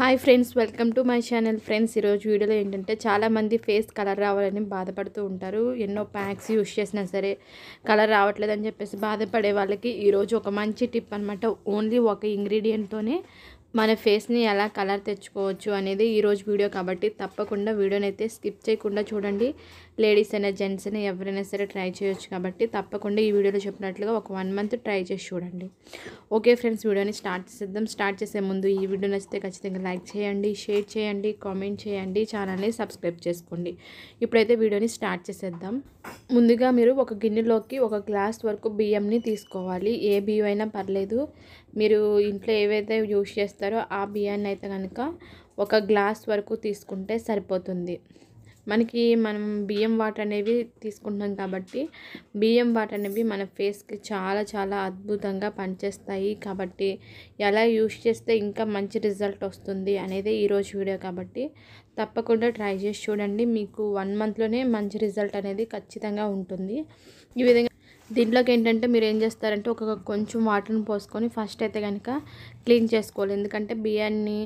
hi friends welcome to my channel friends ఈరోజు వీడియోలో ఏంటంటే చాలామంది ఫేస్ కలర్ రావాలని బాధపడుతూ ఉంటారు ఎన్నో ప్యాక్స్ యూస్ చేసినా సరే కలర్ రావట్లేదని చెప్పేసి బాధపడే వాళ్ళకి ఈరోజు ఒక మంచి టిప్ అనమాట ఓన్లీ ఒక ఇంగ్రీడియంట్తోనే మన ఫేస్ని ఎలా కలర్ తెచ్చుకోవచ్చు అనేది ఈరోజు వీడియో కాబట్టి తప్పకుండా వీడియోని అయితే స్కిప్ చేయకుండా చూడండి లేడీస్ అయినా జెంట్స్ అయినా ఎవరైనా సరే ట్రై చేయొచ్చు కాబట్టి తప్పకుండా ఈ వీడియోలో చెప్పినట్లుగా ఒక వన్ మంత్ ట్రై చేసి చూడండి ఓకే ఫ్రెండ్స్ వీడియోని స్టార్ట్ చేసేద్దాం స్టార్ట్ చేసే ముందు ఈ వీడియో నచ్చితే ఖచ్చితంగా లైక్ చేయండి షేర్ చేయండి కామెంట్ చేయండి ఛానల్ని సబ్స్క్రైబ్ చేసుకోండి ఇప్పుడైతే వీడియోని స్టార్ట్ చేసేద్దాం ముందుగా మీరు ఒక గిన్నెలోకి ఒక గ్లాస్ వరకు బియ్యంని తీసుకోవాలి ఏ బియ్యం అయినా పర్లేదు మీరు ఇంట్లో ఏవైతే యూజ్ చేస్తారో ఆ బియ్యాన్ని అయితే కనుక ఒక గ్లాస్ వరకు తీసుకుంటే సరిపోతుంది మనకి మనం బియ్యం వాటర్ అనేవి తీసుకుంటున్నాం కాబట్టి బియ్యం వాటర్ అనేవి మన ఫేస్కి చాలా చాలా అద్భుతంగా పనిచేస్తాయి కాబట్టి ఎలా యూస్ చేస్తే ఇంకా మంచి రిజల్ట్ వస్తుంది అనేది ఈరోజు వీడియో కాబట్టి తప్పకుండా ట్రై చేసి చూడండి మీకు వన్ మంత్లోనే మంచి రిజల్ట్ అనేది ఖచ్చితంగా ఉంటుంది ఈ విధంగా దీంట్లోకి ఏంటంటే మీరు ఏం చేస్తారంటే ఒక కొంచెం వాటర్ని పోసుకొని ఫస్ట్ అయితే కనుక క్లీన్ చేసుకోవాలి ఎందుకంటే బియ్యాన్ని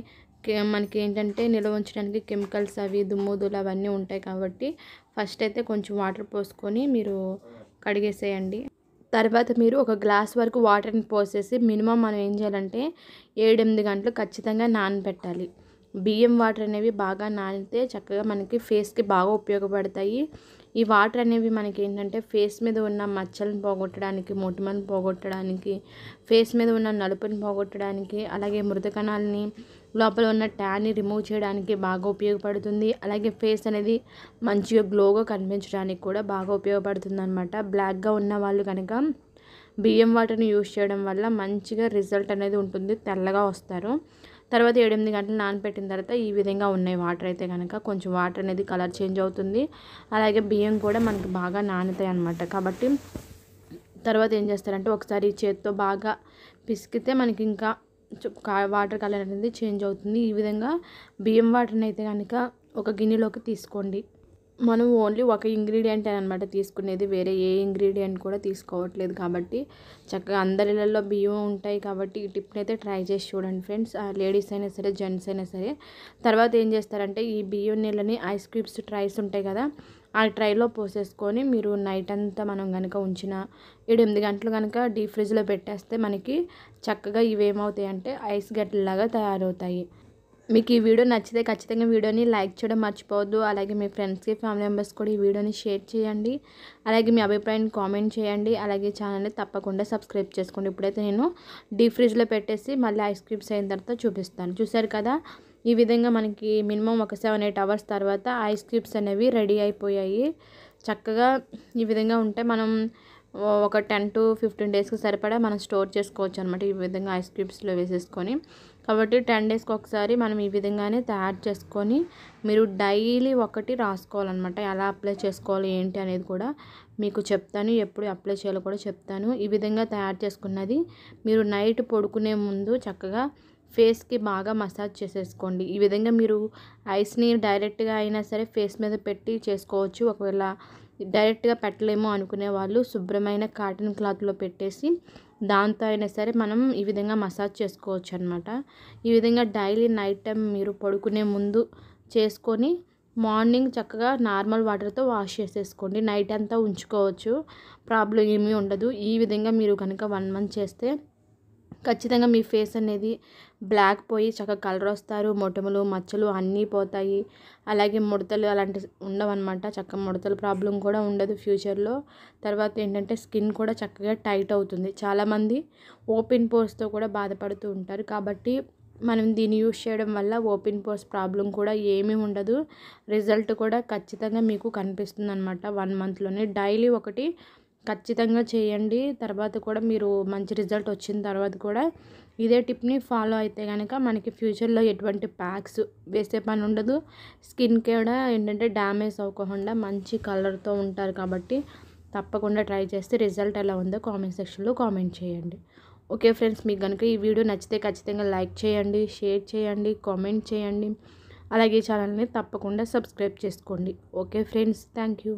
మనకి ఏంటంటే నిల్వ ఉంచడానికి కెమికల్స్ అవి దుమ్ముదులు అవన్నీ ఉంటాయి కాబట్టి ఫస్ట్ అయితే కొంచెం వాటర్ పోసుకొని మీరు కడిగేసేయండి తర్వాత మీరు ఒక గ్లాస్ వరకు వాటర్ని పోసేసి మినిమం మనం ఏం చేయాలంటే ఏడెనిమిది గంటలు ఖచ్చితంగా నానబెట్టాలి బియ్యం వాటర్ అనేవి బాగా నానితే చక్కగా మనకి ఫేస్కి బాగా ఉపయోగపడతాయి ఈ వాటర్ అనేవి మనకి ఏంటంటే ఫేస్ మీద ఉన్న మచ్చలను పోగొట్టడానికి మొటిమను పోగొట్టడానికి ఫేస్ మీద ఉన్న నలుపుని పోగొట్టడానికి అలాగే మృతకణాలని లోపల ఉన్న ట్యాన్ని రిమూవ్ చేయడానికి బాగా ఉపయోగపడుతుంది అలాగే ఫేస్ అనేది మంచిగా గ్లోగా కనిపించడానికి కూడా బాగా ఉపయోగపడుతుంది అనమాట బ్లాక్గా ఉన్న వాళ్ళు కనుక బియ్యం వాటర్ని యూజ్ చేయడం వల్ల మంచిగా రిజల్ట్ అనేది ఉంటుంది తెల్లగా వస్తారు తర్వాత ఏడెనిమిది గంటలు నానబెట్టిన తర్వాత ఈ విధంగా ఉన్నాయి వాటర్ అయితే కనుక కొంచెం వాటర్ అనేది కలర్ చేంజ్ అవుతుంది అలాగే బియ్యం కూడా మనకి బాగా నానుతాయి అనమాట కాబట్టి తర్వాత ఏం చేస్తారంటే ఒకసారి చేత్తో బాగా పిసికితే మనకి ఇంకా వాటర్ కలర్ అనేది చేంజ్ అవుతుంది ఈ విధంగా బియ్యం వాటర్ని అయితే కనుక ఒక గిన్నెలోకి తీసుకోండి మనం ఓన్లీ ఒక ఇంగ్రీడియంట్ అనమాట తీసుకునేది వేరే ఏ ఇంగ్రీడియంట్ కూడా తీసుకోవట్లేదు కాబట్టి చక్కగా అందరిలలో బియ్యం ఉంటాయి కాబట్టి ఈ టిప్ని అయితే ట్రై చేసి చూడండి ఫ్రెండ్స్ లేడీస్ అయినా సరే జెంట్స్ అయినా సరే తర్వాత ఏం చేస్తారంటే ఈ బియ్యం నీళ్ళని ఐస్ క్యూబ్స్ ట్రైస్ ఉంటాయి కదా ఆ ట్రైలో పోసేసుకొని మీరు నైట్ అంతా మనం కనుక ఉంచిన ఎనిమిది గంటలు కనుక డీప్ ఫ్రిడ్జ్లో పెట్టేస్తే మనకి చక్కగా ఇవేమవుతాయి అంటే ఐస్ గడ్డలాగా తయారవుతాయి మీకు ఈ వీడియో నచ్చితే ఖచ్చితంగా వీడియోని లైక్ చేయడం మర్చిపోవద్దు అలాగే మీ ఫ్రెండ్స్కి ఫ్యామిలీ మెంబర్స్ కూడా ఈ వీడియోని షేర్ చేయండి అలాగే మీ అభిప్రాయాన్ని కామెంట్ చేయండి అలాగే ఛానల్ని తప్పకుండా సబ్స్క్రైబ్ చేసుకోండి ఇప్పుడైతే నేను డీప్ ఫ్రిడ్జ్లో పెట్టేసి మళ్ళీ ఐస్ క్రీమ్స్ అయిన తర్వాత చూపిస్తాను చూసారు కదా ఈ విధంగా మనకి మినిమం ఒక సెవెన్ ఎయిట్ అవర్స్ తర్వాత ఐస్ క్యూబ్స్ అనేవి రెడీ అయిపోయాయి చక్కగా ఈ విధంగా ఉంటే మనం ఒక టెన్ టు ఫిఫ్టీన్ డేస్కి సరిపడా మనం స్టోర్ చేసుకోవచ్చు అనమాట ఈ విధంగా ఐస్ క్రీమ్స్లో వేసేసుకొని కాబట్టి టెన్ డేస్కి ఒకసారి మనం ఈ విధంగానే తయారు చేసుకొని మీరు డైలీ ఒకటి రాసుకోవాలన్నమాట ఎలా అప్లై చేసుకోవాలి ఏంటి అనేది కూడా మీకు చెప్తాను ఎప్పుడు అప్లై చేయాలో కూడా చెప్తాను ఈ విధంగా తయారు చేసుకున్నది మీరు నైట్ పడుకునే ముందు చక్కగా ఫేస్కి బాగా మసాజ్ చేసేసుకోండి ఈ విధంగా మీరు ఐస్ని డైరెక్ట్గా అయినా సరే ఫేస్ మీద పెట్టి చేసుకోవచ్చు ఒకవేళ డైరెక్ట్గా పెట్టలేమో అనుకునే వాళ్ళు శుభ్రమైన కాటన్ క్లాత్లో పెట్టేసి దాంతో అయినా సరే మనం ఈ విధంగా మసాజ్ చేసుకోవచ్చు అనమాట ఈ విధంగా డైలీ నైట్ టైం మీరు పడుకునే ముందు చేసుకొని మార్నింగ్ చక్కగా నార్మల్ వాటర్తో వాష్ చేసేసుకోండి నైట్ అంతా ఉంచుకోవచ్చు ప్రాబ్లం ఏమీ ఉండదు ఈ విధంగా మీరు కనుక వన్ మంత్ చేస్తే ఖచ్చితంగా మీ ఫేస్ అనేది బ్లాక్ పోయి చక్కగా కలర్ వస్తారు మొటములు మచ్చలు అన్నీ పోతాయి అలాగే ముడతలు అలాంటి ఉండవన్నమాట చక్క ముడతల ప్రాబ్లం కూడా ఉండదు ఫ్యూచర్లో తర్వాత ఏంటంటే స్కిన్ కూడా చక్కగా టైట్ అవుతుంది చాలామంది ఓపెన్ పోర్స్తో కూడా బాధపడుతూ ఉంటారు కాబట్టి మనం దీన్ని యూజ్ చేయడం వల్ల ఓపెన్ పోర్స్ ప్రాబ్లం కూడా ఏమీ ఉండదు రిజల్ట్ కూడా ఖచ్చితంగా మీకు కనిపిస్తుంది అనమాట వన్ మంత్లోనే డైలీ ఒకటి ఖచ్చితంగా చేయండి తర్వాత కూడా మీరు మంచి రిజల్ట్ వచ్చిన తర్వాత కూడా ఇదే టిప్ని ఫాలో అయితే కనుక మనకి ఫ్యూచర్లో ఎటువంటి ప్యాక్స్ వేసే పని ఉండదు స్కిన్ కూడా ఏంటంటే డ్యామేజ్ అవ్వకుండా మంచి కలర్తో ఉంటారు కాబట్టి తప్పకుండా ట్రై చేస్తే రిజల్ట్ ఎలా ఉందో కామెంట్ సెక్షన్లో కామెంట్ చేయండి ఓకే ఫ్రెండ్స్ మీకు కనుక ఈ వీడియో నచ్చితే ఖచ్చితంగా లైక్ చేయండి షేర్ చేయండి కామెంట్ చేయండి అలాగే ఛానల్ని తప్పకుండా సబ్స్క్రైబ్ చేసుకోండి ఓకే ఫ్రెండ్స్ థ్యాంక్ యూ